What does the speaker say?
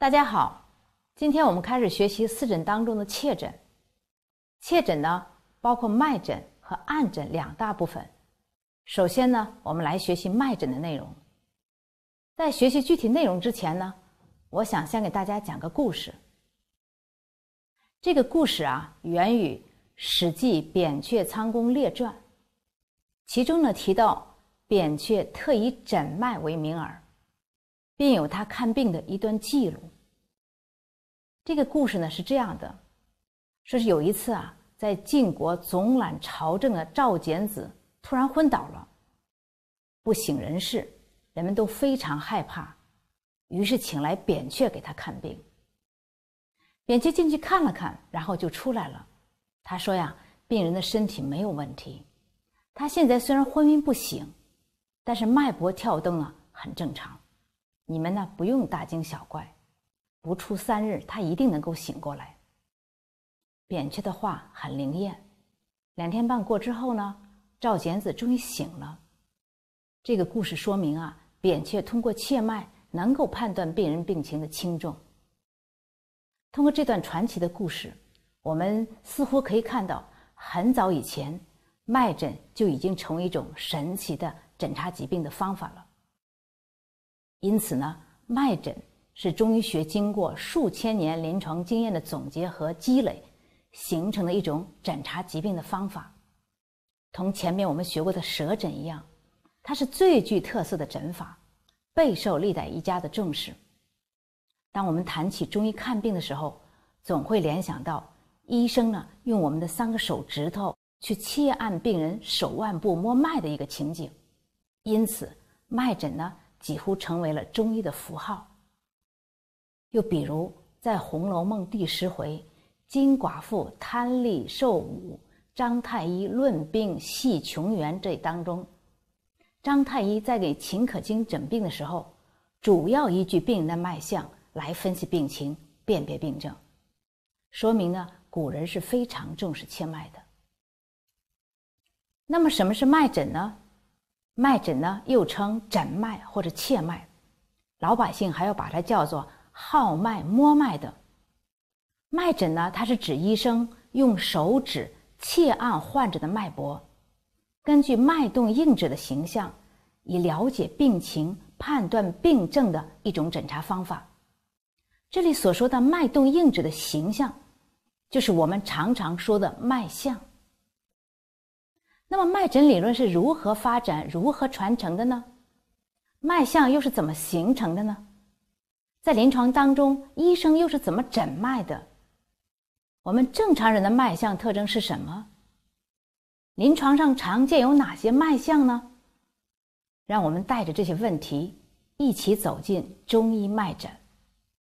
大家好，今天我们开始学习四诊当中的切诊。切诊呢，包括脉诊和按诊两大部分。首先呢，我们来学习脉诊的内容。在学习具体内容之前呢，我想先给大家讲个故事。这个故事啊，源于《史记·扁鹊仓公列传》，其中呢提到，扁鹊特以诊脉为名耳。并有他看病的一段记录。这个故事呢是这样的：说是有一次啊，在晋国总揽朝政的赵简子突然昏倒了，不省人事，人们都非常害怕，于是请来扁鹊给他看病。扁鹊进去看了看，然后就出来了。他说呀，病人的身体没有问题，他现在虽然昏迷不醒，但是脉搏跳动啊很正常。你们呢不用大惊小怪，不出三日，他一定能够醒过来。扁鹊的话很灵验，两天半过之后呢，赵简子终于醒了。这个故事说明啊，扁鹊通过切脉能够判断病人病情的轻重。通过这段传奇的故事，我们似乎可以看到，很早以前，脉诊就已经成为一种神奇的诊查疾病的方法了。因此呢，脉诊是中医学经过数千年临床经验的总结和积累，形成的一种诊查疾病的方法。同前面我们学过的舌诊一样，它是最具特色的诊法，备受历代医家的重视。当我们谈起中医看病的时候，总会联想到医生呢用我们的三个手指头去切按病人手腕部摸脉的一个情景。因此，脉诊呢。几乎成为了中医的符号。又比如，在《红楼梦》第十回“金寡妇贪利受辱，张太医论病系穷园”这当中，张太医在给秦可卿诊病的时候，主要依据病人的脉象来分析病情、辨别病症，说明呢，古人是非常重视切脉的。那么，什么是脉诊呢？脉诊呢，又称诊脉或者切脉，老百姓还要把它叫做号脉、摸脉的。脉诊呢，它是指医生用手指切按患者的脉搏，根据脉动硬质的形象，以了解病情、判断病症的一种诊查方法。这里所说的脉动硬质的形象，就是我们常常说的脉象。那么脉诊理论是如何发展、如何传承的呢？脉象又是怎么形成的呢？在临床当中，医生又是怎么诊脉的？我们正常人的脉象特征是什么？临床上常见有哪些脉象呢？让我们带着这些问题，一起走进中医脉诊。